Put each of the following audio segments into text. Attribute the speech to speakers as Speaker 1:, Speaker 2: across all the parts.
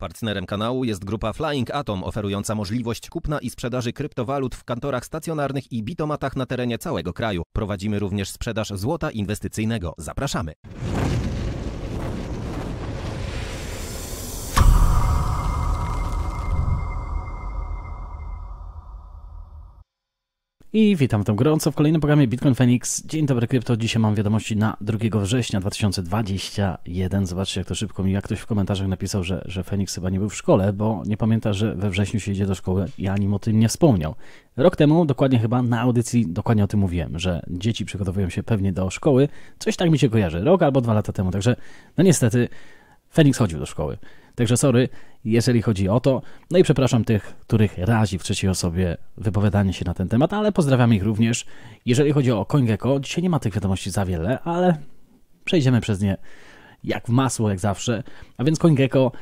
Speaker 1: Partnerem kanału jest grupa Flying Atom oferująca możliwość kupna i sprzedaży kryptowalut w kantorach stacjonarnych i bitomatach na terenie całego kraju. Prowadzimy również sprzedaż złota inwestycyjnego. Zapraszamy! I witam w tym gorąco w kolejnym programie Bitcoin Phoenix. Dzień dobry krypto. Dzisiaj mam wiadomości na 2 września 2021. Zobaczcie jak to szybko mi. Jak ktoś w komentarzach napisał, że, że Phoenix chyba nie był w szkole, bo nie pamięta, że we wrześniu się idzie do szkoły i ja ani o tym nie wspomniał. Rok temu, dokładnie chyba na audycji, dokładnie o tym mówiłem, że dzieci przygotowują się pewnie do szkoły. Coś tak mi się kojarzy. Rok albo dwa lata temu. Także no niestety Phoenix chodził do szkoły. Także sorry, jeżeli chodzi o to. No i przepraszam tych, których razi w trzeciej osobie wypowiadanie się na ten temat, ale pozdrawiam ich również. Jeżeli chodzi o CoinGecko, dzisiaj nie ma tych wiadomości za wiele, ale przejdziemy przez nie jak w masło, jak zawsze. A więc CoinGecko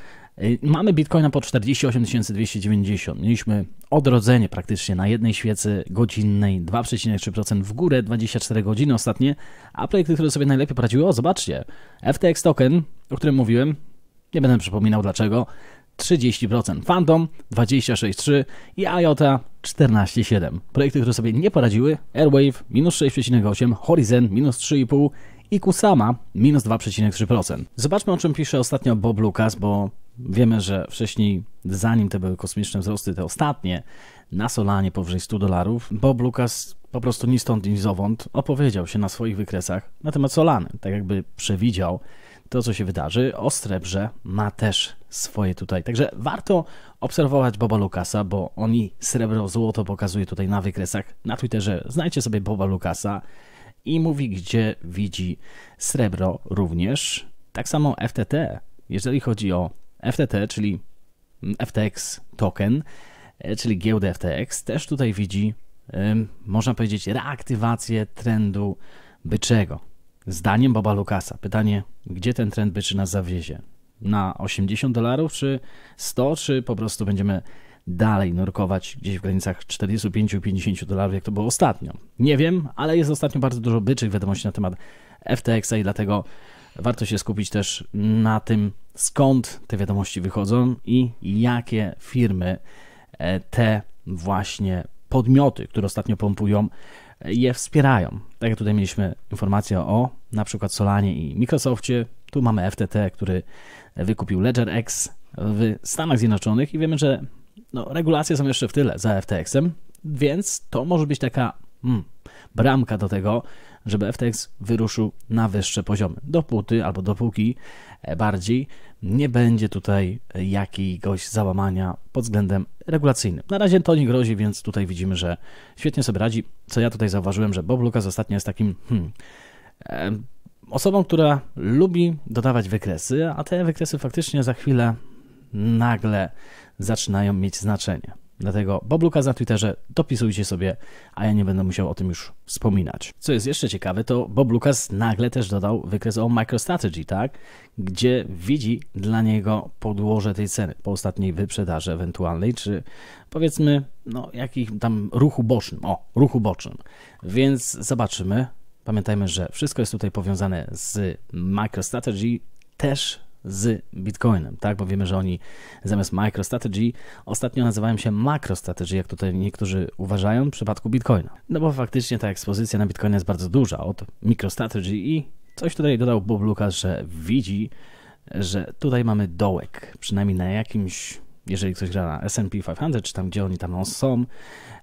Speaker 1: y, Mamy Bitcoina po 48 290. Mieliśmy odrodzenie praktycznie na jednej świecy godzinnej 2,3% w górę 24 godziny ostatnie, a projekty, które sobie najlepiej poradziły, o zobaczcie, FTX token, o którym mówiłem, nie będę przypominał dlaczego, 30%, Phantom 26,3% i IOTA 14,7%. Projekty, które sobie nie poradziły, Airwave minus 6,8%, Horizon minus 3,5% i Kusama minus 2,3%. Zobaczmy o czym pisze ostatnio Bob Lucas, bo wiemy, że wcześniej, zanim te były kosmiczne wzrosty, te ostatnie, na Solanie powyżej 100 dolarów, Bob Lucas po prostu ni stąd, ni zowąd opowiedział się na swoich wykresach na temat Solany, tak jakby przewidział, to, co się wydarzy. O srebrze ma też swoje tutaj. Także warto obserwować Boba Lukasa, bo oni srebro, złoto pokazuje tutaj na wykresach na Twitterze. Znajcie sobie Boba Lukasa i mówi, gdzie widzi srebro również. Tak samo FTT, jeżeli chodzi o FTT, czyli FTX token, e, czyli giełdę FTX, też tutaj widzi, e, można powiedzieć, reaktywację trendu byczego. Zdaniem Baba Lukasa. Pytanie, gdzie ten trend byczy nas zawiezie? Na 80 dolarów, czy 100, czy po prostu będziemy dalej nurkować gdzieś w granicach 45-50 dolarów, jak to było ostatnio? Nie wiem, ale jest ostatnio bardzo dużo byczych wiadomości na temat FTX-a i dlatego warto się skupić też na tym, skąd te wiadomości wychodzą i jakie firmy e, te właśnie podmioty, które ostatnio pompują je wspierają. Tak jak tutaj mieliśmy informację o na przykład Solanie i Microsoftie, tu mamy FTT, który wykupił Ledger X w Stanach Zjednoczonych i wiemy, że no, regulacje są jeszcze w tyle za FTX-em, więc to może być taka hmm, bramka do tego, żeby FTX wyruszył na wyższe poziomy. Dopóty albo dopóki e, bardziej nie będzie tutaj e, jakiegoś załamania pod względem regulacyjnym. Na razie to nie grozi, więc tutaj widzimy, że świetnie sobie radzi. Co ja tutaj zauważyłem, że Bob Lucas ostatnio jest takim hmm, osobą, która lubi dodawać wykresy, a te wykresy faktycznie za chwilę nagle zaczynają mieć znaczenie. Dlatego Bob Lukas na Twitterze dopisujcie sobie, a ja nie będę musiał o tym już wspominać. Co jest jeszcze ciekawe, to Bob Lukas nagle też dodał wykres o MicroStrategy, tak? Gdzie widzi dla niego podłoże tej ceny po ostatniej wyprzedaży ewentualnej, czy powiedzmy, no jakich tam ruchu bocznym. O, ruchu bocznym. Więc zobaczymy. Pamiętajmy, że wszystko jest tutaj powiązane z MicroStrategy, też z Bitcoinem, tak? Bo wiemy, że oni zamiast MicroStrategy ostatnio nazywają się MacroStrategy, jak tutaj niektórzy uważają w przypadku Bitcoina. No bo faktycznie ta ekspozycja na Bitcoina jest bardzo duża od MicroStrategy i coś tutaj dodał Bob Lucas, że widzi, że tutaj mamy dołek, przynajmniej na jakimś jeżeli ktoś gra na S&P 500, czy tam gdzie oni tam są,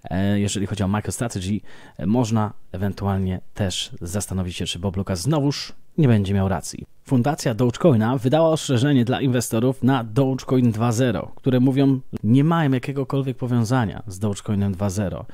Speaker 1: E, jeżeli chodzi o MicroStrategy, e, można ewentualnie też zastanowić się, czy Bob Lucas znowuż nie będzie miał racji. Fundacja Dogecoina wydała ostrzeżenie dla inwestorów na Dogecoin 2.0, które mówią, nie mają jakiegokolwiek powiązania z Dogecoinem 2.0.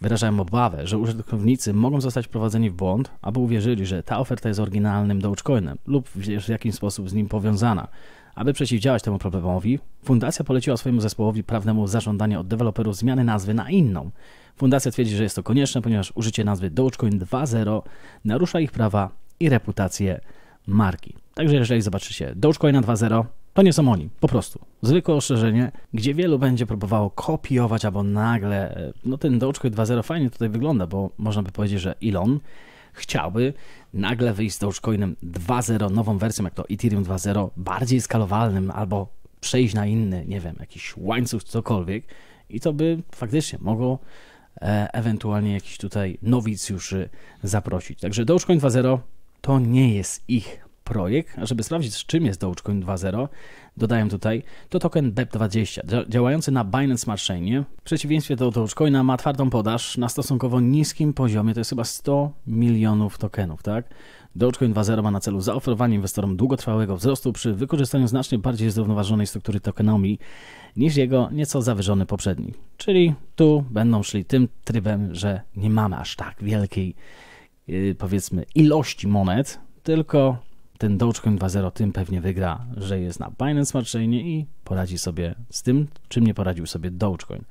Speaker 1: Wyrażają obawę, że użytkownicy mogą zostać wprowadzeni w błąd, aby uwierzyli, że ta oferta jest oryginalnym Dogecoinem lub w jakiś sposób z nim powiązana. Aby przeciwdziałać temu problemowi, fundacja poleciła swojemu zespołowi prawnemu zażądanie od deweloperów zmiany nazwy na inną. Fundacja twierdzi, że jest to konieczne, ponieważ użycie nazwy Dogecoin 2.0 narusza ich prawa i reputację marki. Także jeżeli zobaczycie Dogecoina 2.0, to nie są oni, po prostu. Zwykłe ostrzeżenie, gdzie wielu będzie próbowało kopiować albo nagle, e, no ten Dogecoin 2.0 fajnie tutaj wygląda, bo można by powiedzieć, że Elon chciałby nagle wyjść z Dogecoinem 2.0, nową wersją, jak to Ethereum 2.0, bardziej skalowalnym albo przejść na inny, nie wiem, jakiś łańcuch, cokolwiek i to by faktycznie mogło e, ewentualnie jakiś tutaj nowicjuszy zaprosić. Także Dogecoin 2.0 to nie jest ich projekt, żeby sprawdzić czym jest Dogecoin 2.0, dodaję tutaj, to token BEP20 działający na Binance Smart Chainie. W przeciwieństwie do Dogecoina ma twardą podaż na stosunkowo niskim poziomie, to jest chyba 100 milionów tokenów, tak? Dogecoin 2.0 ma na celu zaoferowanie inwestorom długotrwałego wzrostu przy wykorzystaniu znacznie bardziej zrównoważonej struktury tokenomii niż jego nieco zawyżony poprzedni. Czyli tu będą szli tym trybem, że nie mamy aż tak wielkiej y, powiedzmy ilości monet, tylko ten Dogecoin 2.0 tym pewnie wygra, że jest na Binance Smart Chainie i poradzi sobie z tym, czym nie poradził sobie Dogecoin.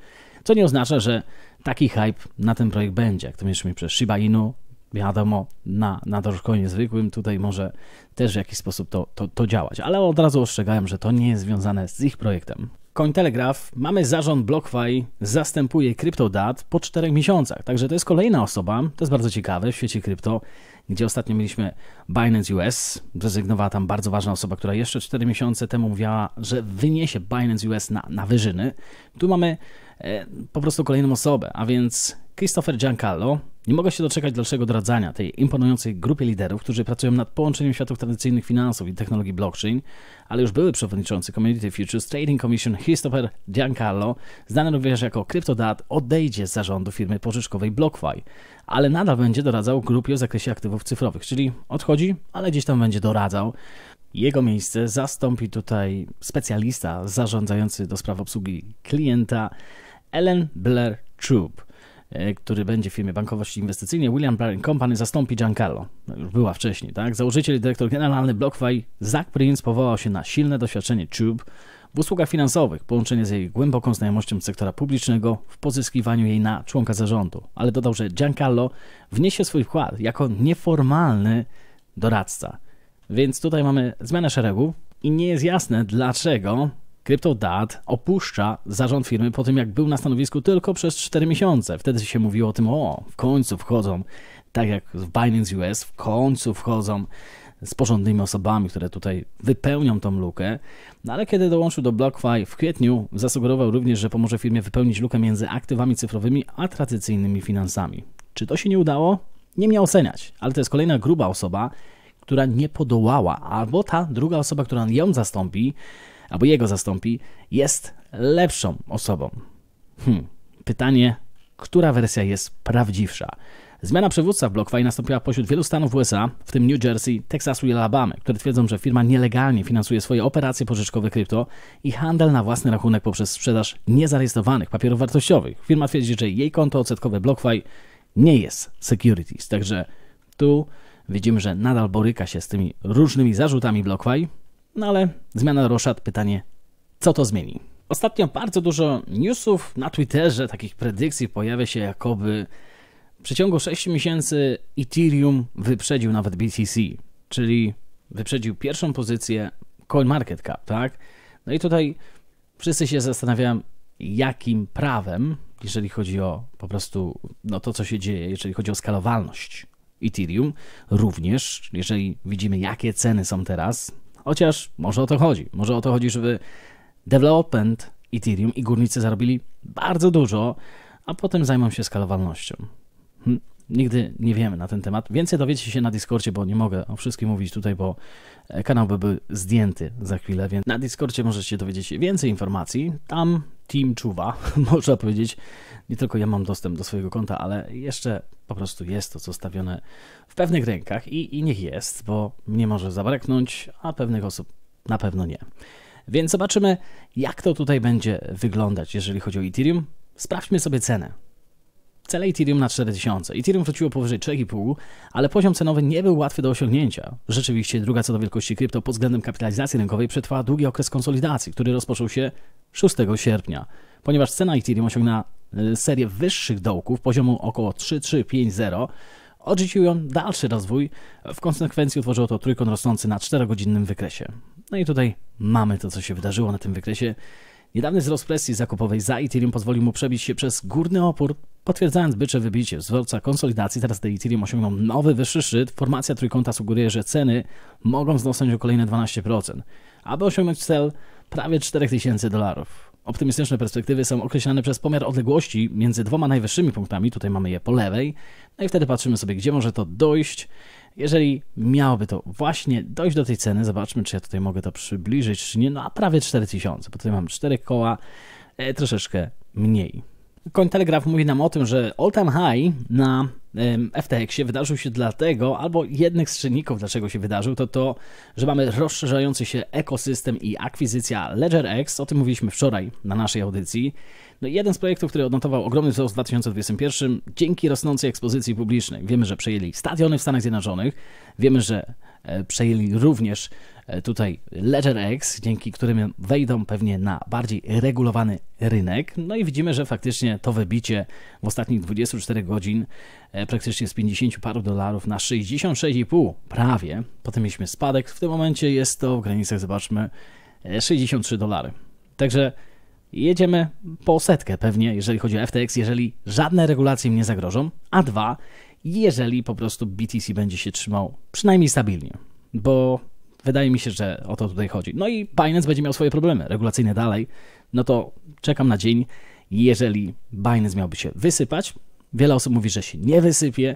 Speaker 1: Co nie oznacza, że taki hype na ten projekt będzie. Jak to mieliśmy przez Shiba Inu, wiadomo, na, na Dogecoinie zwykłym tutaj może też w jakiś sposób to, to, to działać. Ale od razu ostrzegałem, że to nie jest związane z ich projektem. Cointelegraph, mamy zarząd BlockFi, zastępuje CryptoDat po czterech miesiącach. Także to jest kolejna osoba, to jest bardzo ciekawe w świecie krypto, gdzie ostatnio mieliśmy Binance US. Zrezygnowała tam bardzo ważna osoba, która jeszcze 4 miesiące temu mówiła, że wyniesie Binance US na, na wyżyny. Tu mamy e, po prostu kolejną osobę, a więc Christopher Giancarlo, nie mogę się doczekać dalszego doradzania tej imponującej grupie liderów, którzy pracują nad połączeniem światów tradycyjnych finansów i technologii blockchain, ale już były przewodniczący Community Futures Trading Commission Christopher Giancarlo, znany również jako CryptoDat, odejdzie z zarządu firmy pożyczkowej BlockFi, ale nadal będzie doradzał grupie w zakresie aktywów cyfrowych, czyli odchodzi, ale gdzieś tam będzie doradzał. Jego miejsce zastąpi tutaj specjalista zarządzający do spraw obsługi klienta Ellen Blair Troop. E, który będzie w firmie bankowości inwestycyjnej, William Bryan Company zastąpi Giancarlo. Już była wcześniej, tak? Założyciel i dyrektor generalny BlockFi Zach Prince powołał się na silne doświadczenie Tube w usługach finansowych, połączenie z jej głęboką znajomością sektora publicznego w pozyskiwaniu jej na członka zarządu. Ale dodał, że Giancarlo wniesie swój wkład jako nieformalny doradca. Więc tutaj mamy zmianę szeregu i nie jest jasne dlaczego Dad opuszcza zarząd firmy po tym, jak był na stanowisku tylko przez 4 miesiące. Wtedy się mówiło o tym, o, w końcu wchodzą, tak jak w Binance US, w końcu wchodzą z porządnymi osobami, które tutaj wypełnią tą lukę. No ale kiedy dołączył do BlockFi w kwietniu, zasugerował również, że pomoże firmie wypełnić lukę między aktywami cyfrowymi a tradycyjnymi finansami. Czy to się nie udało? Nie mnie oceniać, ale to jest kolejna gruba osoba, która nie podołała, albo ta druga osoba, która ją zastąpi, albo jego zastąpi, jest lepszą osobą. Hmm. Pytanie, która wersja jest prawdziwsza? Zmiana przywódca w BlockFi nastąpiła pośród wielu stanów USA, w tym New Jersey, Teksasu i Alabamy, które twierdzą, że firma nielegalnie finansuje swoje operacje pożyczkowe krypto i handel na własny rachunek poprzez sprzedaż niezarejestrowanych papierów wartościowych. Firma twierdzi, że jej konto odsetkowe BlockFi nie jest securities, także tu widzimy, że nadal boryka się z tymi różnymi zarzutami BlockFi, no ale zmiana Roszad, pytanie, co to zmieni? Ostatnio bardzo dużo newsów na Twitterze, takich predykcji pojawia się jakoby w przeciągu 6 miesięcy Ethereum wyprzedził nawet BTC, czyli wyprzedził pierwszą pozycję CoinMarketCap, tak? No i tutaj wszyscy się zastanawiają, jakim prawem, jeżeli chodzi o po prostu no to, co się dzieje, jeżeli chodzi o skalowalność Ethereum, również jeżeli widzimy, jakie ceny są teraz, Chociaż może o to chodzi. Może o to chodzi, żeby development Ethereum i górnicy zarobili bardzo dużo, a potem zajmą się skalowalnością. Hm. Nigdy nie wiemy na ten temat. Więcej dowiecie się na Discordzie, bo nie mogę o wszystkim mówić tutaj, bo e, kanał by był zdjęty za chwilę, więc na Discordzie możecie dowiedzieć się więcej informacji. Tam team czuwa, można powiedzieć. Nie tylko ja mam dostęp do swojego konta, ale jeszcze po prostu jest to zostawione w pewnych rękach i, i niech jest, bo mnie może zabraknąć, a pewnych osób na pewno nie. Więc zobaczymy, jak to tutaj będzie wyglądać, jeżeli chodzi o Ethereum. Sprawdźmy sobie cenę cele Ethereum na 4000. Ethereum wróciło powyżej 3,5, ale poziom cenowy nie był łatwy do osiągnięcia. Rzeczywiście druga co do wielkości krypto pod względem kapitalizacji rynkowej przetrwała długi okres konsolidacji, który rozpoczął się 6 sierpnia. Ponieważ cena Ethereum osiągnęła e, serię wyższych dołków poziomu około 3350, odrzucił ją dalszy rozwój, w konsekwencji utworzyło to trójkąt rosnący na 4-godzinnym wykresie. No i tutaj mamy to, co się wydarzyło na tym wykresie. Niedawny wzrost presji zakupowej za Ethereum pozwolił mu przebić się przez górny opór, potwierdzając bycze wybicie. Wzorca konsolidacji teraz gdy Ethereum osiągnął nowy wyższy szczyt, formacja trójkąta sugeruje, że ceny mogą wzrosnąć o kolejne 12%, aby osiągnąć cel prawie 4000 dolarów. Optymistyczne perspektywy są określane przez pomiar odległości między dwoma najwyższymi punktami, tutaj mamy je po lewej, no i wtedy patrzymy sobie, gdzie może to dojść. Jeżeli miałoby to właśnie dojść do tej ceny, zobaczmy, czy ja tutaj mogę to przybliżyć, czy nie, no a prawie 4000, bo tutaj mam 4 koła, e, troszeczkę mniej. Cointelegraph mówi nam o tym, że all time high na FTX-ie wydarzył się dlatego, albo jednych z czynników, dlaczego się wydarzył, to to, że mamy rozszerzający się ekosystem i akwizycja LedgerX, o tym mówiliśmy wczoraj na naszej audycji. No jeden z projektów, który odnotował ogromny wzrost w 2021 dzięki rosnącej ekspozycji publicznej. Wiemy, że przejęli stadiony w Stanach Zjednoczonych, wiemy, że E, przejęli również e, tutaj Ledger X, dzięki którym wejdą pewnie na bardziej regulowany rynek. No i widzimy, że faktycznie to wybicie w ostatnich 24 godzin e, praktycznie z 50 paru dolarów na 66,5 prawie. Potem mieliśmy spadek. W tym momencie jest to w granicach, zobaczmy, 63 dolary. Także jedziemy po setkę pewnie, jeżeli chodzi o FTX, jeżeli żadne regulacje mnie zagrożą, a dwa, jeżeli po prostu BTC będzie się trzymał przynajmniej stabilnie, bo wydaje mi się, że o to tutaj chodzi. No i Binance będzie miał swoje problemy regulacyjne dalej, no to czekam na dzień, jeżeli Binance miałby się wysypać. Wiele osób mówi, że się nie wysypie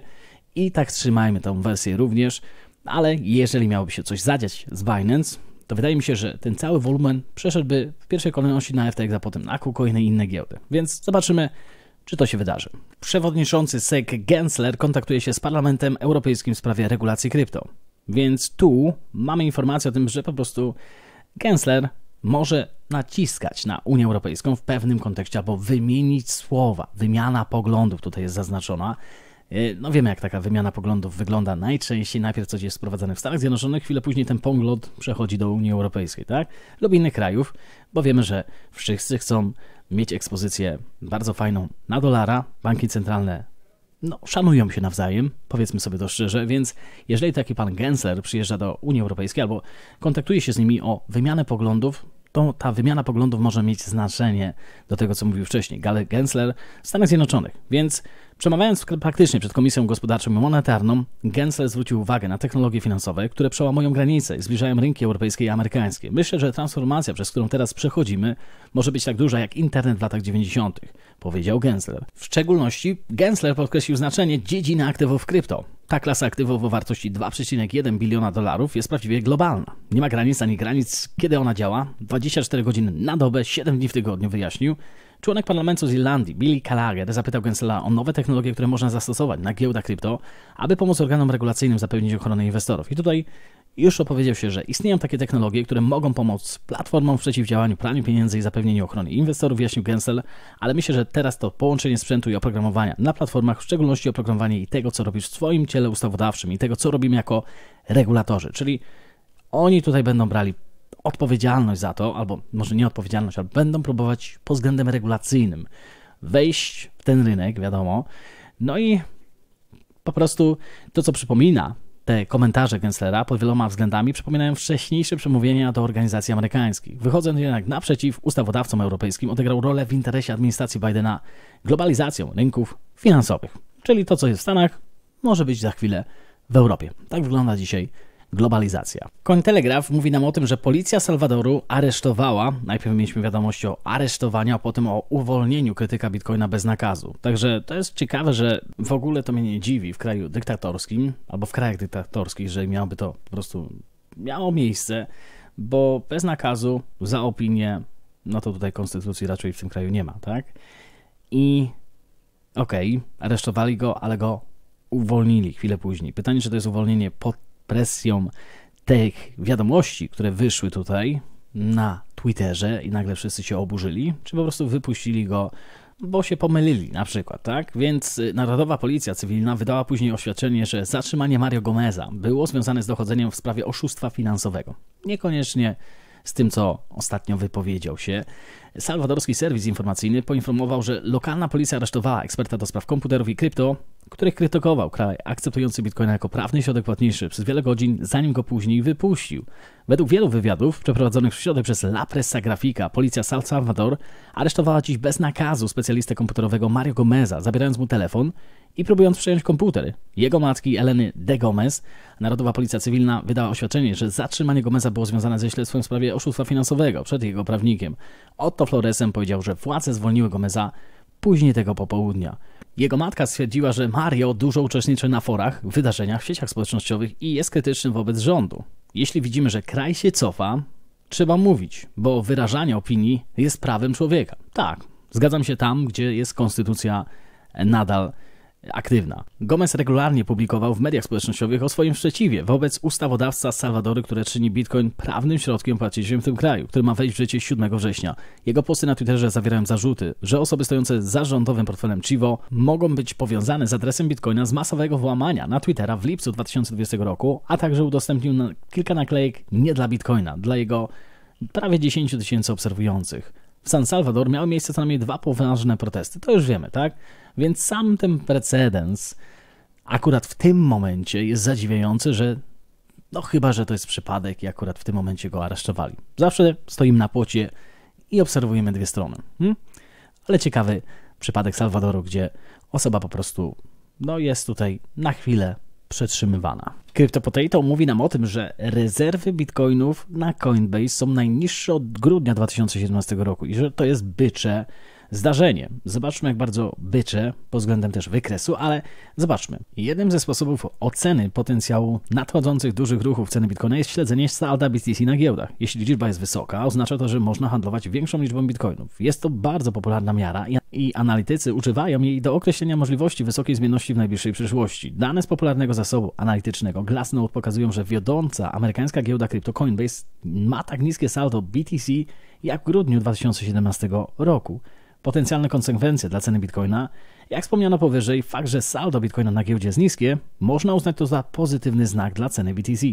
Speaker 1: i tak trzymajmy tą wersję również, ale jeżeli miałoby się coś zadziać z Binance, to wydaje mi się, że ten cały wolumen przeszedłby w pierwszej kolejności na FTX, a potem na KuCoin i inne giełdy. Więc zobaczymy, czy to się wydarzy. Przewodniczący SEC Gensler kontaktuje się z Parlamentem Europejskim w sprawie regulacji krypto. Więc tu mamy informację o tym, że po prostu Gensler może naciskać na Unię Europejską w pewnym kontekście albo wymienić słowa. Wymiana poglądów tutaj jest zaznaczona. E, no wiemy, jak taka wymiana poglądów wygląda najczęściej. Najpierw coś jest sprowadzane w Stanach Zjednoczonych, chwilę później ten pogląd przechodzi do Unii Europejskiej, tak? Lub innych krajów, bo wiemy, że wszyscy chcą mieć ekspozycję bardzo fajną na dolara. Banki centralne no, szanują się nawzajem, powiedzmy sobie to szczerze, więc jeżeli taki pan Gensler przyjeżdża do Unii Europejskiej albo kontaktuje się z nimi o wymianę poglądów, to ta wymiana poglądów może mieć znaczenie do tego, co mówił wcześniej Gale Gensler w Stanach Zjednoczonych. Więc Przemawiając praktycznie przed Komisją Gospodarczą i Monetarną, Gensler zwrócił uwagę na technologie finansowe, które przełamują granice i zbliżają rynki europejskie i amerykańskie. Myślę, że transformacja, przez którą teraz przechodzimy, może być tak duża jak internet w latach 90., powiedział Gensler. W szczególności Gensler podkreślił znaczenie dziedziny aktywów krypto. Ta klasa aktywów o wartości 2,1 biliona dolarów jest prawdziwie globalna. Nie ma granic ani granic, kiedy ona działa. 24 godzin na dobę, 7 dni w tygodniu, wyjaśnił. Członek parlamentu z Irlandii, Billy Gallagher, zapytał Gensela o nowe technologie, które można zastosować na giełdach krypto, aby pomóc organom regulacyjnym zapewnić ochronę inwestorów. I tutaj już opowiedział się, że istnieją takie technologie, które mogą pomóc platformom w przeciwdziałaniu praniu pieniędzy i zapewnieniu ochrony inwestorów, wyjaśnił Gensel, ale myślę, że teraz to połączenie sprzętu i oprogramowania na platformach, w szczególności oprogramowanie i tego, co robisz w swoim ciele ustawodawczym i tego, co robimy jako regulatorzy, czyli oni tutaj będą brali odpowiedzialność za to, albo może nie odpowiedzialność, ale będą próbować pod względem regulacyjnym wejść w ten rynek, wiadomo. No i po prostu to, co przypomina te komentarze Genslera pod wieloma względami przypominają wcześniejsze przemówienia do organizacji amerykańskich. Wychodząc jednak naprzeciw ustawodawcom europejskim, odegrał rolę w interesie administracji Bidena globalizacją rynków finansowych. Czyli to, co jest w Stanach, może być za chwilę w Europie. Tak wygląda dzisiaj globalizacja. Telegraf mówi nam o tym, że policja Salwadoru aresztowała, najpierw mieliśmy wiadomość o aresztowaniu, a potem o uwolnieniu krytyka bitcoina bez nakazu. Także to jest ciekawe, że w ogóle to mnie nie dziwi w kraju dyktatorskim, albo w krajach dyktatorskich, że miałoby to po prostu miało miejsce, bo bez nakazu, za opinię, no to tutaj konstytucji raczej w tym kraju nie ma, tak? I okej, okay, aresztowali go, ale go uwolnili chwilę później. Pytanie, czy to jest uwolnienie pod presją tych wiadomości, które wyszły tutaj na Twitterze i nagle wszyscy się oburzyli, czy po prostu wypuścili go, bo się pomylili na przykład, tak? Więc y, Narodowa Policja Cywilna wydała później oświadczenie, że zatrzymanie Mario Gomeza było związane z dochodzeniem w sprawie oszustwa finansowego. Niekoniecznie z tym, co ostatnio wypowiedział się. Salwadorski serwis informacyjny poinformował, że lokalna policja aresztowała eksperta do spraw komputerów i krypto który krytykował kraj akceptujący bitcoina jako prawny środek płatniczy przez wiele godzin, zanim go później wypuścił. Według wielu wywiadów przeprowadzonych w środę przez La Pressa Grafica, policja Sal Salvador aresztowała dziś bez nakazu specjalistę komputerowego Mario Gomeza, zabierając mu telefon i próbując przejąć komputer. Jego matki, Eleny de Gomez, Narodowa Policja Cywilna wydała oświadczenie, że zatrzymanie Gomeza było związane ze śledztwem w sprawie oszustwa finansowego przed jego prawnikiem. Otto Floresem powiedział, że władze zwolniły Gomeza później tego popołudnia. Jego matka stwierdziła, że Mario dużo uczestniczy na forach, wydarzeniach w sieciach społecznościowych i jest krytyczny wobec rządu. Jeśli widzimy, że kraj się cofa, trzeba mówić, bo wyrażanie opinii jest prawem człowieka. Tak, zgadzam się tam, gdzie jest konstytucja nadal aktywna. Gomez regularnie publikował w mediach społecznościowych o swoim sprzeciwie wobec ustawodawca Salwadory, które czyni bitcoin prawnym środkiem płatniczym w tym kraju, który ma wejść w życie 7 września. Jego posty na Twitterze zawierają zarzuty, że osoby stojące za rządowym portfelem Chivo mogą być powiązane z adresem bitcoina z masowego włamania na Twittera w lipcu 2020 roku, a także udostępnił kilka naklejek nie dla bitcoina, dla jego prawie 10 tysięcy obserwujących. San Salvador miały miejsce co najmniej dwa poważne protesty. To już wiemy, tak? Więc sam ten precedens akurat w tym momencie jest zadziwiający, że no chyba, że to jest przypadek i akurat w tym momencie go aresztowali. Zawsze stoimy na płocie i obserwujemy dwie strony. Hmm? Ale ciekawy przypadek Salwadoru, gdzie osoba po prostu no, jest tutaj na chwilę przetrzymywana. CryptoPotato mówi nam o tym, że rezerwy bitcoinów na Coinbase są najniższe od grudnia 2017 roku i że to jest bycze Zdarzenie. Zobaczmy, jak bardzo bycze pod względem też wykresu, ale zobaczmy. Jednym ze sposobów oceny potencjału nadchodzących dużych ruchów ceny bitcoina jest śledzenie salda BTC na giełdach. Jeśli liczba jest wysoka, oznacza to, że można handlować większą liczbą bitcoinów. Jest to bardzo popularna miara i analitycy używają jej do określenia możliwości wysokiej zmienności w najbliższej przyszłości. Dane z popularnego zasobu analitycznego Glassnode pokazują, że wiodąca amerykańska giełda krypto Coinbase ma tak niskie saldo BTC jak w grudniu 2017 roku. Potencjalne konsekwencje dla ceny bitcoina jak wspomniano powyżej, fakt, że saldo Bitcoina na giełdzie jest niskie, można uznać to za pozytywny znak dla ceny BTC.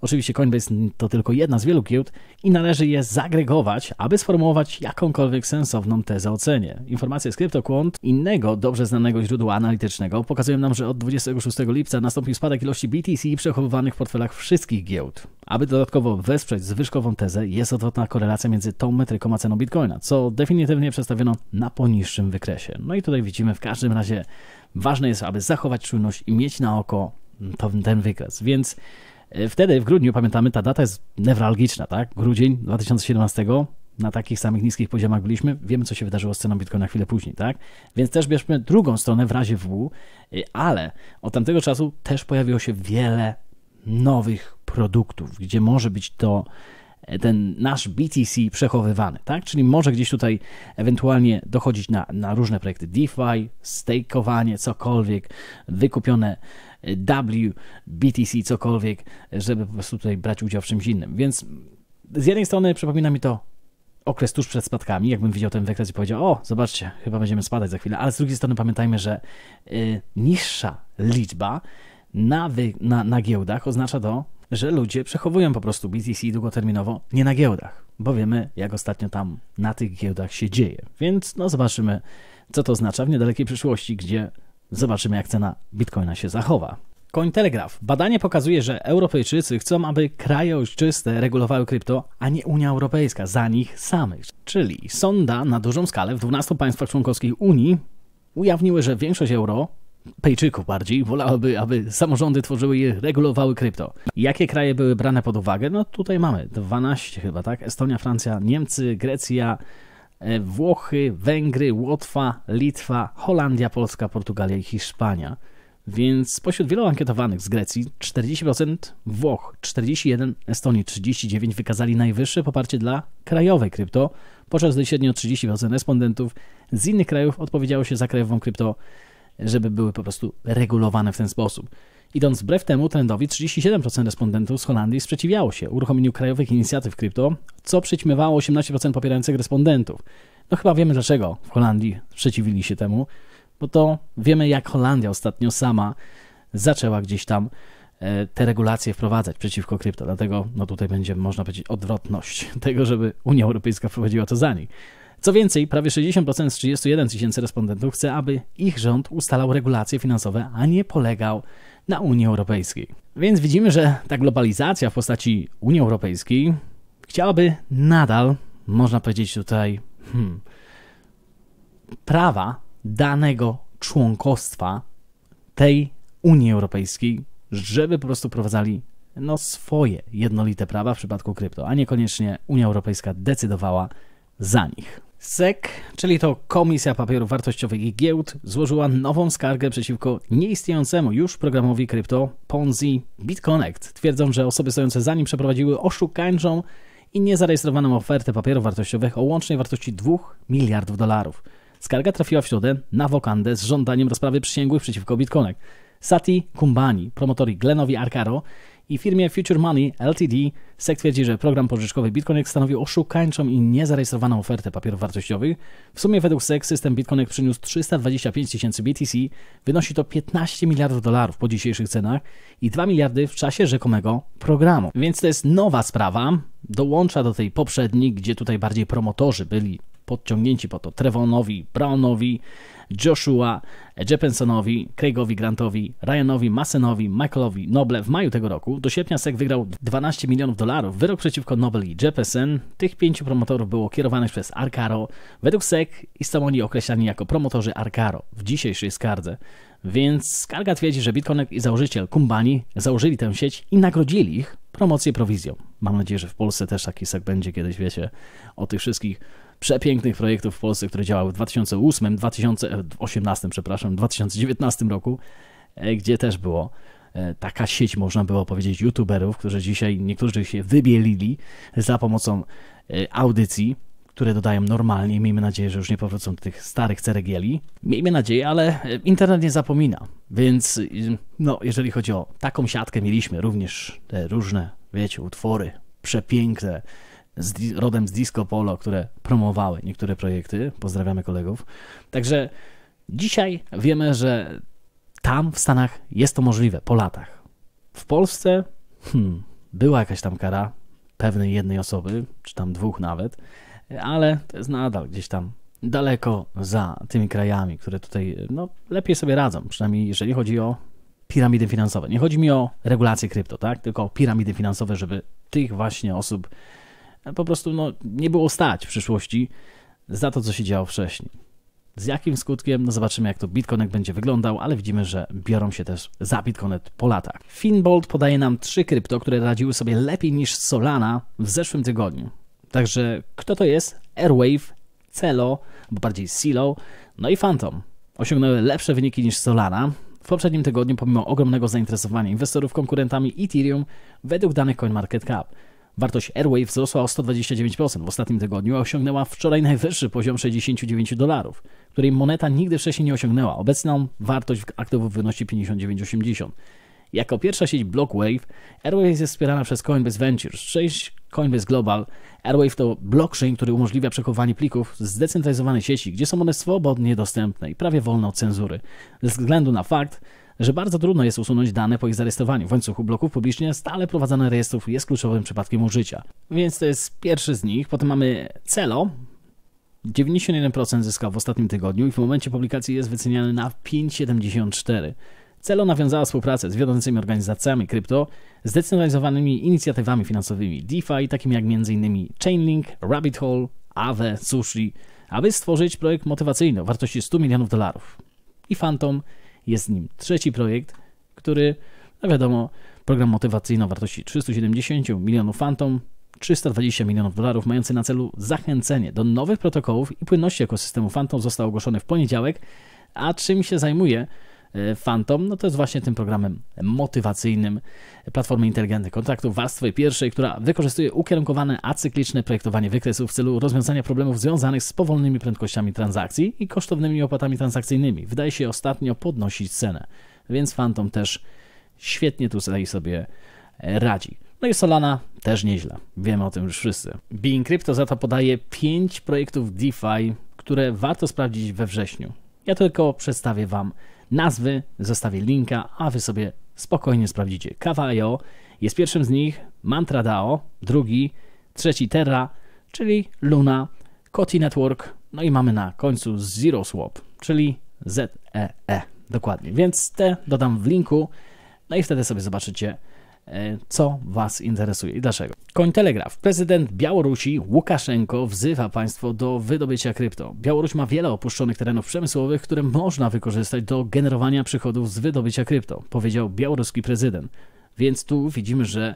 Speaker 1: Oczywiście Coinbase to tylko jedna z wielu giełd i należy je zagregować, aby sformułować jakąkolwiek sensowną tezę o cenie. Informacje z CryptoQuant, innego dobrze znanego źródła analitycznego, pokazują nam, że od 26 lipca nastąpił spadek ilości BTC przechowywanych w portfelach wszystkich giełd. Aby dodatkowo wesprzeć zwyżkową tezę, jest odwrotna korelacja między tą metryką a ceną Bitcoina, co definitywnie przedstawiono na poniższym wykresie. No i tutaj widzimy w każdym każdym razie ważne jest, aby zachować czujność i mieć na oko ten wykres. Więc e, wtedy w grudniu, pamiętamy, ta data jest newralgiczna, tak? Grudzień 2017 na takich samych niskich poziomach byliśmy, wiemy co się wydarzyło z ceną Bitcoina chwilę później, tak? Więc też bierzmy drugą stronę w razie W, e, ale od tamtego czasu też pojawiło się wiele nowych produktów, gdzie może być to E, ten nasz BTC przechowywany, tak? Czyli może gdzieś tutaj ewentualnie dochodzić na, na różne projekty DeFi, stakeowanie, cokolwiek, wykupione e, WBTC, cokolwiek, żeby po prostu tutaj brać udział w czymś innym. Więc z jednej strony przypomina mi to okres tuż przed spadkami, jakbym widział ten wykres i powiedział, o, zobaczcie, chyba będziemy spadać za chwilę, ale z drugiej strony pamiętajmy, że y, niższa liczba na, wy, na, na giełdach oznacza to że ludzie przechowują po prostu BTC długoterminowo nie na giełdach, bo wiemy, jak ostatnio tam na tych giełdach się dzieje. Więc no zobaczymy, co to oznacza w niedalekiej przyszłości, gdzie zobaczymy, jak cena bitcoina się zachowa. Cointelegraph. Badanie pokazuje, że Europejczycy chcą, aby kraje ojczyste regulowały krypto, a nie Unia Europejska za nich samych. Czyli sonda na dużą skalę w 12 państwach członkowskich Unii ujawniły, że większość euro Pejczyków bardziej, wolałaby, aby samorządy tworzyły i regulowały krypto. Jakie kraje były brane pod uwagę? No tutaj mamy 12 chyba, tak? Estonia, Francja, Niemcy, Grecja, e, Włochy, Węgry, Łotwa, Litwa, Holandia, Polska, Portugalia i Hiszpania. Więc spośród wielu ankietowanych z Grecji 40% Włoch, 41% Estonii, 39% wykazali najwyższe poparcie dla krajowej krypto, podczas gdy średnio 30% respondentów z innych krajów odpowiedziało się za krajową krypto żeby były po prostu regulowane w ten sposób. Idąc wbrew temu trendowi, 37% respondentów z Holandii sprzeciwiało się uruchomieniu krajowych inicjatyw krypto, co przyćmywało 18% popierających respondentów. No chyba wiemy dlaczego w Holandii sprzeciwili się temu, bo to wiemy jak Holandia ostatnio sama zaczęła gdzieś tam e, te regulacje wprowadzać przeciwko krypto. Dlatego no tutaj będzie można powiedzieć odwrotność tego, żeby Unia Europejska wprowadziła to za nich. Co więcej, prawie 60% z 31 tysięcy respondentów chce, aby ich rząd ustalał regulacje finansowe, a nie polegał na Unii Europejskiej. Więc widzimy, że ta globalizacja w postaci Unii Europejskiej chciałaby nadal, można powiedzieć tutaj, hmm, prawa danego członkostwa tej Unii Europejskiej, żeby po prostu prowadzali no, swoje jednolite prawa w przypadku krypto, a niekoniecznie Unia Europejska decydowała za nich. SEC, czyli to Komisja Papierów Wartościowych i Giełd, złożyła nową skargę przeciwko nieistniejącemu już programowi krypto Ponzi BitConnect, Twierdzą, że osoby stojące za nim przeprowadziły oszukańczą i niezarejestrowaną ofertę papierów wartościowych o łącznej wartości 2 miliardów dolarów. Skarga trafiła w środę na wokandę z żądaniem rozprawy przysięgłych przeciwko BitConnect. Sati Kumbani, promotori Glenowi Arcaro i firmie Future Money Ltd. SEC twierdzi, że program pożyczkowy BitConnect stanowi oszukańczą i niezarejestrowaną ofertę papierów wartościowych. W sumie według SEC system BitConnect przyniósł 325 tysięcy BTC, wynosi to 15 miliardów dolarów po dzisiejszych cenach i 2 miliardy w czasie rzekomego programu. Więc to jest nowa sprawa, dołącza do tej poprzedniej, gdzie tutaj bardziej promotorzy byli podciągnięci po to Trevonowi, Brownowi, Joshua, Jeppensonowi, Craigowi Grantowi, Ryanowi Massenowi, Michaelowi Noble w maju tego roku. Do sierpnia SEC wygrał 12 milionów dolarów. Wyrok przeciwko Noble i Jeppesen. Tych pięciu promotorów było kierowanych przez Arcaro. Według SEC są oni określani jako promotorzy Arcaro w dzisiejszej skardze. Więc skarga twierdzi, że Bitcoinek i założyciel Kumbani założyli tę sieć i nagrodzili ich promocję prowizją. Mam nadzieję, że w Polsce też taki SEC będzie kiedyś, wiecie, o tych wszystkich przepięknych projektów w Polsce, które działały w 2008, 2018, przepraszam, 2019 roku, e, gdzie też było e, taka sieć, można było powiedzieć, youtuberów, którzy dzisiaj, niektórzy się wybielili za pomocą e, audycji, które dodają normalnie. Miejmy nadzieję, że już nie powrócą do tych starych ceregieli. Miejmy nadzieję, ale internet nie zapomina. Więc no, jeżeli chodzi o taką siatkę, mieliśmy również te różne, wiecie, utwory przepiękne, z, rodem z Disco Polo, które promowały niektóre projekty. Pozdrawiamy kolegów. Także dzisiaj wiemy, że tam w Stanach jest to możliwe po latach. W Polsce hmm, była jakaś tam kara pewnej jednej osoby, czy tam dwóch nawet, ale to jest nadal gdzieś tam daleko za tymi krajami, które tutaj no, lepiej sobie radzą, przynajmniej jeżeli chodzi o piramidy finansowe. Nie chodzi mi o regulacje krypto, tak? tylko o piramidy finansowe, żeby tych właśnie osób po prostu no, nie było stać w przyszłości za to, co się działo wcześniej. Z jakim skutkiem? No zobaczymy, jak to BitConnect będzie wyglądał, ale widzimy, że biorą się też za BitConnect po latach. Finbolt podaje nam trzy krypto, które radziły sobie lepiej niż Solana w zeszłym tygodniu. Także kto to jest? Airwave, Celo, bo bardziej Silo, no i Phantom. Osiągnęły lepsze wyniki niż Solana. W poprzednim tygodniu, pomimo ogromnego zainteresowania inwestorów konkurentami Ethereum, według danych CoinMarketCap. Wartość Airwave wzrosła o 129% w ostatnim tygodniu, a osiągnęła wczoraj najwyższy poziom 69 dolarów, której moneta nigdy wcześniej nie osiągnęła. Obecną wartość aktywów wynosi 59,80. Jako pierwsza sieć Blockwave, Airwave jest wspierana przez Coinbase Ventures, część Coinbase Global. Airwave to blockchain, który umożliwia przechowywanie plików z zdecentralizowanej sieci, gdzie są one swobodnie dostępne i prawie wolne od cenzury. Ze względu na fakt, że bardzo trudno jest usunąć dane po ich zarejestrowaniu. W łańcuchu bloków publicznie stale prowadzone rejestrów jest kluczowym przypadkiem użycia. Więc to jest pierwszy z nich. Potem mamy Celo. 91% zyskał w ostatnim tygodniu i w momencie publikacji jest wyceniany na 5,74. Celo nawiązała współpracę z wiodącymi organizacjami krypto, zdecentralizowanymi inicjatywami finansowymi DeFi, takimi jak m.in. Chainlink, Rabbit Hole, Aave, Sushi, aby stworzyć projekt motywacyjny o wartości 100 milionów dolarów. I Phantom jest nim trzeci projekt, który, no wiadomo, program motywacyjny o wartości 370 milionów fantom, 320 milionów dolarów, mający na celu zachęcenie do nowych protokołów i płynności ekosystemu Phantom został ogłoszony w poniedziałek, a czym się zajmuje E, Phantom, no to jest właśnie tym programem motywacyjnym Platformy Inteligentnych Kontraktów warstwy pierwszej, która wykorzystuje ukierunkowane acykliczne projektowanie wykresów w celu rozwiązania problemów związanych z powolnymi prędkościami transakcji i kosztownymi opłatami transakcyjnymi. Wydaje się ostatnio podnosić cenę, więc Phantom też świetnie tu sobie e, radzi. No i Solana też nieźle. Wiemy o tym już wszyscy. Being Crypto za to podaje 5 projektów DeFi, które warto sprawdzić we wrześniu. Ja tylko przedstawię Wam nazwy, zostawię linka, a wy sobie spokojnie sprawdzicie. Kawajo e jest pierwszym z nich, Mantra DAO, drugi, trzeci Terra, czyli Luna, Koti Network, no i mamy na końcu Zero Swap, czyli ZEE. E. Dokładnie, więc te dodam w linku, no i wtedy sobie zobaczycie, E, co Was interesuje i dlaczego. Koń telegraf. Prezydent Białorusi Łukaszenko wzywa państwo do wydobycia krypto. Białoruś ma wiele opuszczonych terenów przemysłowych, które można wykorzystać do generowania przychodów z wydobycia krypto, powiedział białoruski prezydent. Więc tu widzimy, że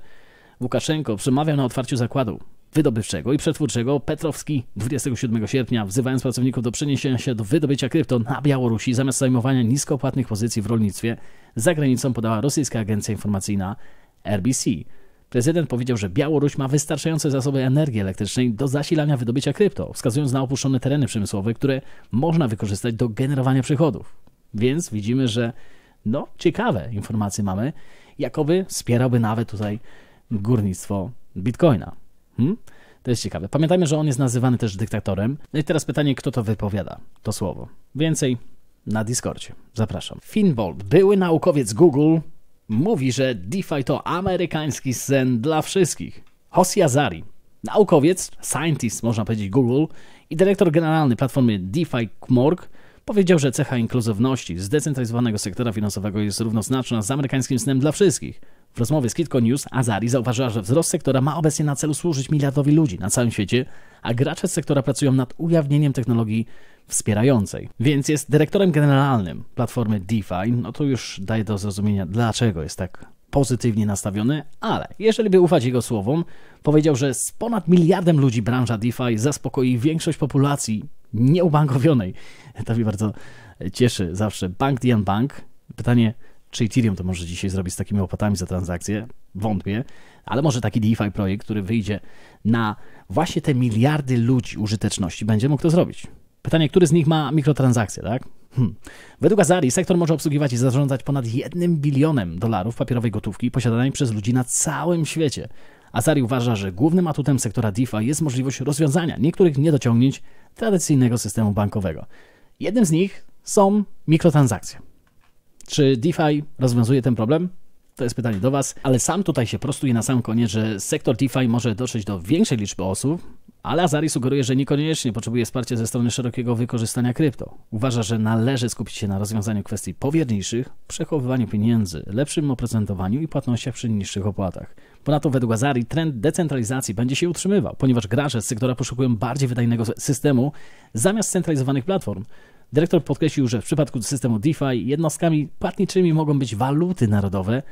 Speaker 1: Łukaszenko przemawiał na otwarciu zakładu wydobywczego i przetwórczego Petrowski 27 sierpnia, wzywając pracowników do przeniesienia się do wydobycia krypto na Białorusi zamiast zajmowania niskopłatnych pozycji w rolnictwie, za granicą podała rosyjska agencja informacyjna RBC. Prezydent powiedział, że Białoruś ma wystarczające zasoby energii elektrycznej do zasilania wydobycia krypto, wskazując na opuszczone tereny przemysłowe, które można wykorzystać do generowania przychodów. Więc widzimy, że no, ciekawe informacje mamy, jakoby wspierałby nawet tutaj górnictwo bitcoina. Hmm? To jest ciekawe. Pamiętajmy, że on jest nazywany też dyktatorem. No i teraz pytanie, kto to wypowiada, to słowo. Więcej na Discordzie. Zapraszam. Finbold, były naukowiec Google, mówi, że DeFi to amerykański sen dla wszystkich. Hossi naukowiec, scientist można powiedzieć Google i dyrektor generalny platformy DeFi Kmorg powiedział, że cecha inkluzywności zdecentralizowanego sektora finansowego jest równoznaczna z amerykańskim snem dla wszystkich. W rozmowie z Kitco News Azari zauważyła, że wzrost sektora ma obecnie na celu służyć miliardowi ludzi na całym świecie, a gracze z sektora pracują nad ujawnieniem technologii wspierającej. Więc jest dyrektorem generalnym platformy DeFi. No to już daje do zrozumienia, dlaczego jest tak pozytywnie nastawiony, ale jeżeli by ufać jego słowom, powiedział, że z ponad miliardem ludzi branża DeFi zaspokoi większość populacji nieubankowionej. To mi bardzo cieszy zawsze. Bank Dian Bank. Pytanie, czy Ethereum to może dzisiaj zrobić z takimi opłatami za transakcje? Wątpię, ale może taki DeFi projekt, który wyjdzie na właśnie te miliardy ludzi użyteczności, będzie mógł to zrobić. Pytanie, który z nich ma mikrotransakcje, tak? Hmm. Według Azari sektor może obsługiwać i zarządzać ponad 1 bilionem dolarów papierowej gotówki posiadanej przez ludzi na całym świecie. Azari uważa, że głównym atutem sektora DeFi jest możliwość rozwiązania niektórych niedociągnięć tradycyjnego systemu bankowego. Jednym z nich są mikrotransakcje. Czy DeFi rozwiązuje ten problem? To jest pytanie do Was, ale sam tutaj się prostuje na sam koniec, że sektor DeFi może dotrzeć do większej liczby osób, ale Azari sugeruje, że niekoniecznie potrzebuje wsparcia ze strony szerokiego wykorzystania krypto. Uważa, że należy skupić się na rozwiązaniu kwestii powierniczych, przechowywaniu pieniędzy, lepszym oprocentowaniu i płatnościach przy niższych opłatach. Ponadto według Azari trend decentralizacji będzie się utrzymywał, ponieważ gracze z sektora poszukują bardziej wydajnego systemu zamiast centralizowanych platform. Dyrektor podkreślił, że w przypadku systemu DeFi jednostkami płatniczymi mogą być waluty narodowe,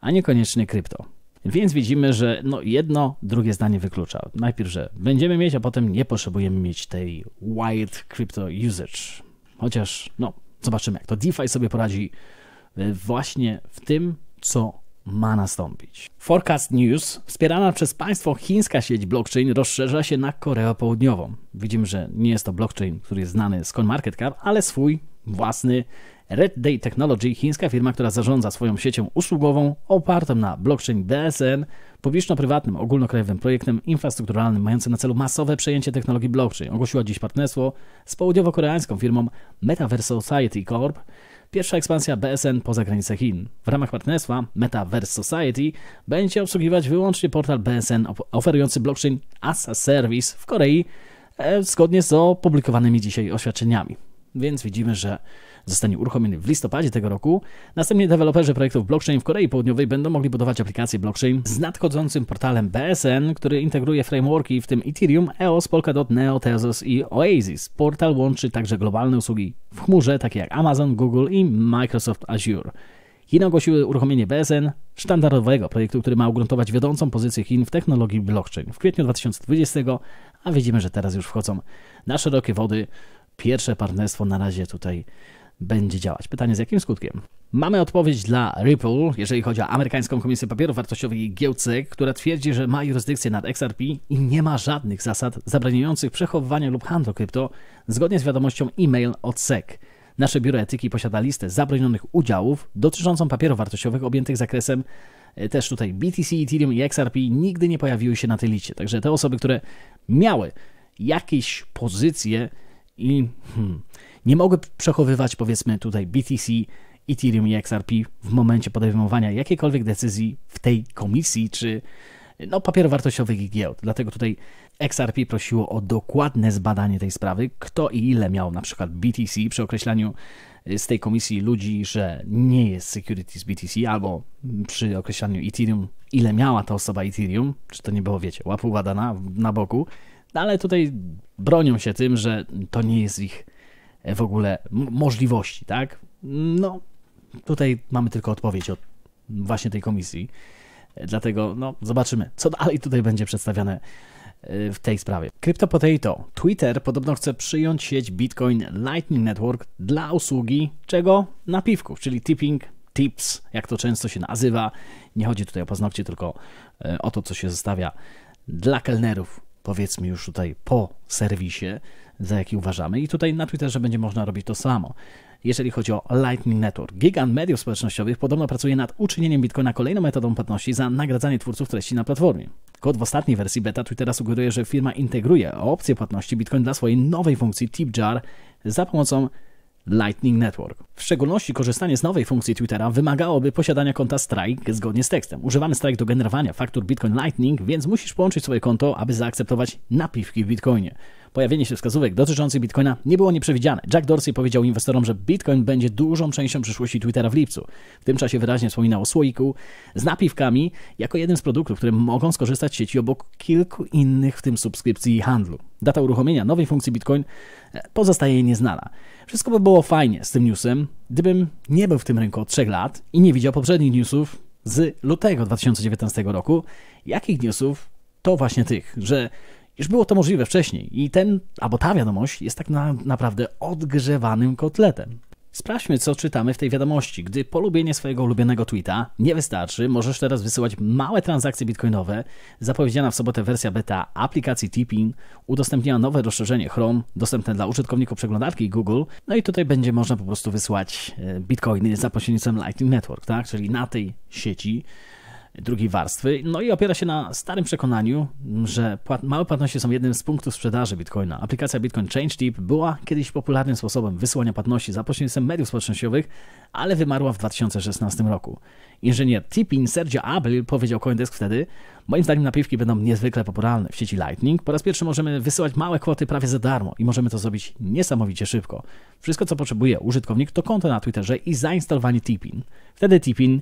Speaker 1: a niekoniecznie krypto. Więc widzimy, że no jedno drugie zdanie wyklucza. Najpierw, że będziemy mieć, a potem nie potrzebujemy mieć tej wild crypto usage. Chociaż, no, zobaczymy, jak to DeFi sobie poradzi e, właśnie w tym, co ma nastąpić. Forecast News, wspierana przez państwo chińska sieć blockchain, rozszerza się na Koreę Południową. Widzimy, że nie jest to blockchain, który jest znany z CoinMarketCap, ale swój własny Red Day Technology, chińska firma, która zarządza swoją siecią usługową opartą na blockchain DSN, publiczno-prywatnym, ogólnokrajowym projektem infrastrukturalnym mającym na celu masowe przejęcie technologii blockchain. Ogłosiła dziś partnerstwo z południowo-koreańską firmą Metaverse Society Corp. Pierwsza ekspansja BSN poza granice Chin. W ramach partnerstwa Metaverse Society będzie obsługiwać wyłącznie portal BSN oferujący blockchain as a service w Korei e, zgodnie z opublikowanymi dzisiaj oświadczeniami. Więc widzimy, że zostanie uruchomiony w listopadzie tego roku. Następnie deweloperzy projektów blockchain w Korei Południowej będą mogli budować aplikacje blockchain z nadchodzącym portalem BSN, który integruje frameworki w tym Ethereum, EOS, Polkadot, Neo, Tezos i Oasis. Portal łączy także globalne usługi w chmurze, takie jak Amazon, Google i Microsoft Azure. Chiny ogłosiły uruchomienie BSN, sztandarowego projektu, który ma ugruntować wiodącą pozycję Chin w technologii blockchain w kwietniu 2020, a widzimy, że teraz już wchodzą na szerokie wody. Pierwsze partnerstwo na razie tutaj będzie działać. Pytanie z jakim skutkiem? Mamy odpowiedź dla Ripple, jeżeli chodzi o amerykańską komisję papierów wartościowych i giełce, która twierdzi, że ma jurysdykcję nad XRP i nie ma żadnych zasad zabraniających przechowywania lub handlu krypto zgodnie z wiadomością e-mail od SEC. Nasze biuro etyki posiada listę zabronionych udziałów dotyczącą papierów wartościowych objętych zakresem e, też tutaj BTC, Ethereum i XRP nigdy nie pojawiły się na tej liście. Także te osoby, które miały jakieś pozycje i hmm, nie mogły przechowywać powiedzmy tutaj BTC, Ethereum i XRP w momencie podejmowania jakiejkolwiek decyzji w tej komisji czy no, papierów wartościowych giełd. Dlatego tutaj XRP prosiło o dokładne zbadanie tej sprawy, kto i ile miał na przykład BTC przy określaniu y, z tej komisji ludzi, że nie jest securities BTC, albo przy określaniu Ethereum, ile miała ta osoba Ethereum, czy to nie było, wiecie, łapu badana na boku, no, ale tutaj bronią się tym, że to nie jest ich w ogóle możliwości, tak? No, tutaj mamy tylko odpowiedź od właśnie tej komisji. Dlatego, no, zobaczymy, co dalej tutaj będzie przedstawiane e, w tej sprawie. Crypto Potato. Twitter podobno chce przyjąć sieć Bitcoin Lightning Network dla usługi czego? Napiwków, czyli tipping tips, jak to często się nazywa. Nie chodzi tutaj o paznokcie, tylko e, o to, co się zostawia dla kelnerów, powiedzmy już tutaj po serwisie za jaki uważamy. I tutaj na Twitterze będzie można robić to samo. Jeżeli chodzi o Lightning Network, gigant mediów społecznościowych podobno pracuje nad uczynieniem Bitcoina kolejną metodą płatności za nagradzanie twórców treści na platformie. Kod w ostatniej wersji beta Twittera sugeruje, że firma integruje opcję płatności Bitcoin dla swojej nowej funkcji TipJar za pomocą Lightning Network. W szczególności korzystanie z nowej funkcji Twittera wymagałoby posiadania konta Strike zgodnie z tekstem. Używamy Strike do generowania faktur Bitcoin Lightning, więc musisz połączyć swoje konto, aby zaakceptować napiwki w Bitcoinie. Pojawienie się wskazówek dotyczących Bitcoina nie było nieprzewidziane. Jack Dorsey powiedział inwestorom, że Bitcoin będzie dużą częścią przyszłości Twittera w lipcu. W tym czasie wyraźnie wspominał o słoiku z napiwkami jako jednym z produktów, które mogą skorzystać z sieci obok kilku innych, w tym subskrypcji i handlu. Data uruchomienia nowej funkcji Bitcoin e, pozostaje nieznana. Wszystko by było fajnie z tym newsem, gdybym nie był w tym rynku od 3 lat i nie widział poprzednich newsów z lutego 2019 roku. Jakich newsów? To właśnie tych, że już było to możliwe wcześniej i ten, albo ta wiadomość jest tak na, naprawdę odgrzewanym kotletem. Sprawdźmy, co czytamy w tej wiadomości. Gdy polubienie swojego ulubionego tweeta nie wystarczy, możesz teraz wysyłać małe transakcje bitcoinowe. Zapowiedziana w sobotę wersja beta aplikacji Tipping udostępniła nowe rozszerzenie Chrome, dostępne dla użytkowników przeglądarki Google. No i tutaj będzie można po prostu wysłać e, bitcoiny za pośrednictwem Lightning Network, tak? czyli na tej sieci drugiej warstwy. No i opiera się na starym przekonaniu, że małe płatności są jednym z punktów sprzedaży Bitcoina. Aplikacja Bitcoin Change Tip była kiedyś popularnym sposobem wysyłania płatności za pośrednictwem mediów społecznościowych, ale wymarła w 2016 roku. Inżynier Tipin Sergio Abel powiedział Coindesk wtedy, moim zdaniem napiwki będą niezwykle popularne w sieci Lightning. Po raz pierwszy możemy wysyłać małe kwoty prawie za darmo i możemy to zrobić niesamowicie szybko. Wszystko co potrzebuje użytkownik to konto na Twitterze i zainstalowanie Tipin. Wtedy Tipin,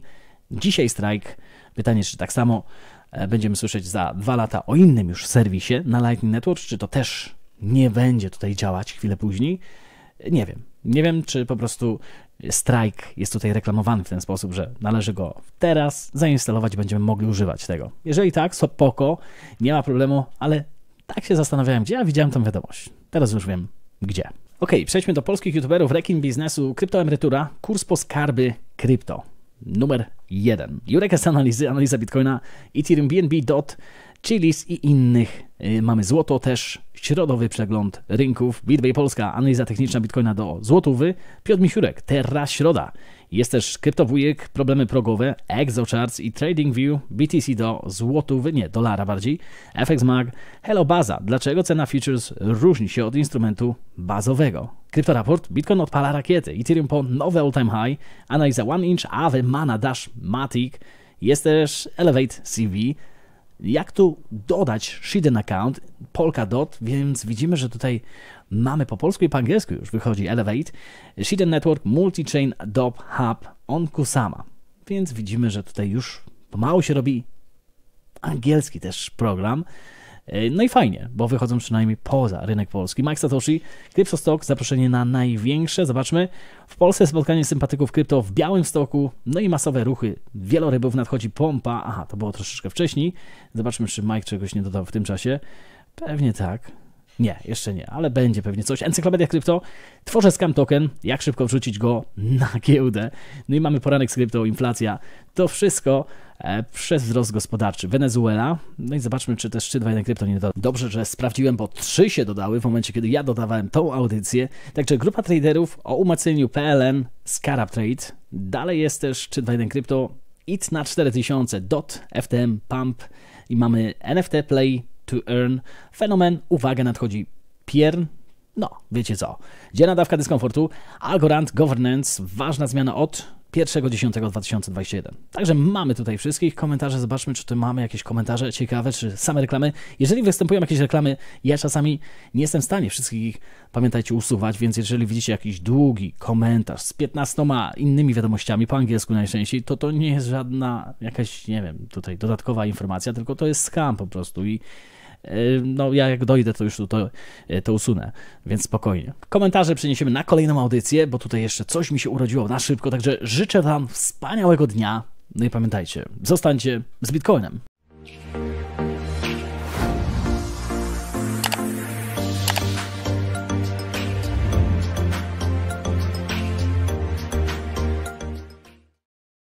Speaker 1: dzisiaj strike Pytanie, czy tak samo e, będziemy słyszeć za dwa lata o innym już serwisie na Lightning Network, czy to też nie będzie tutaj działać chwilę później. Nie wiem. Nie wiem, czy po prostu strajk jest tutaj reklamowany w ten sposób, że należy go teraz zainstalować, będziemy mogli używać tego. Jeżeli tak, spoko, nie ma problemu, ale tak się zastanawiałem, gdzie ja widziałem tę wiadomość. Teraz już wiem, gdzie. Ok, przejdźmy do polskich youtuberów, rekin biznesu, kryptoemerytura, kurs po skarby krypto. Numer 1. Jurek z analizy, analiza Bitcoina, Ethereum, BNB, DOT, Chilis i innych. Y, mamy złoto też, środowy przegląd rynków, Bitway Polska, analiza techniczna Bitcoina do złotówy, Piotr Misiurek, teraz Środa. Jest też kryptowujek, problemy progowe, ExoCharts i TradingView, BTC do złotów, nie, dolara bardziej, FXMag, Hello Baza. Dlaczego cena futures różni się od instrumentu bazowego? Kryptoraport, Bitcoin odpala rakiety, Ethereum po nowe all-time high, analiza One Inch, Aave, Mana, Dash, Matic, jest też Elevate CV, jak tu dodać Shiden account Polkadot, więc widzimy, że tutaj mamy po polsku i po angielsku już wychodzi Elevate, Shiden Network, Multichain, Dob, Hub, Onkusama. Więc widzimy, że tutaj już pomału się robi angielski też program. E, no i fajnie, bo wychodzą przynajmniej poza rynek polski. Mike Satoshi, CryptoStock, zaproszenie na największe, zobaczmy. W Polsce spotkanie sympatyków krypto w Białym Stoku, no i masowe ruchy wielorybów, nadchodzi pompa, aha, to było troszeczkę wcześniej. Zobaczmy, czy Mike czegoś nie dodał w tym czasie. Pewnie tak, nie, jeszcze nie, ale będzie pewnie coś. Encyklopedia Krypto, tworzę scam token, jak szybko wrzucić go na giełdę. No i mamy poranek z krypto, inflacja. To wszystko e, przez wzrost gospodarczy. Wenezuela, no i zobaczmy, czy też szczyt 2, krypto nie doda. Dobrze, że sprawdziłem, bo trzy się dodały w momencie, kiedy ja dodawałem tą audycję. Także grupa traderów o umacnieniu PLN, Scarab Trade. Dalej jest też szczyt 2, krypto, IT na 4000, DOT, FTM, PUMP i mamy NFT Play, to Earn. Fenomen, uwaga, nadchodzi piern. No, wiecie co. Dzielna dawka dyskomfortu, Algorand Governance, ważna zmiana od 1.10.2021. Także mamy tutaj wszystkich komentarze. Zobaczmy, czy tu mamy jakieś komentarze ciekawe, czy same reklamy. Jeżeli występują jakieś reklamy, ja czasami nie jestem w stanie wszystkich ich, pamiętajcie, usuwać, więc jeżeli widzicie jakiś długi komentarz z 15 innymi wiadomościami, po angielsku najczęściej, to to nie jest żadna jakaś, nie wiem, tutaj dodatkowa informacja, tylko to jest skam po prostu i no ja jak dojdę, to już to, e, to usunę, więc spokojnie. Komentarze przeniesiemy na kolejną audycję, bo tutaj jeszcze coś mi się urodziło na szybko, także życzę Wam wspaniałego dnia. No i pamiętajcie, zostańcie z Bitcoinem.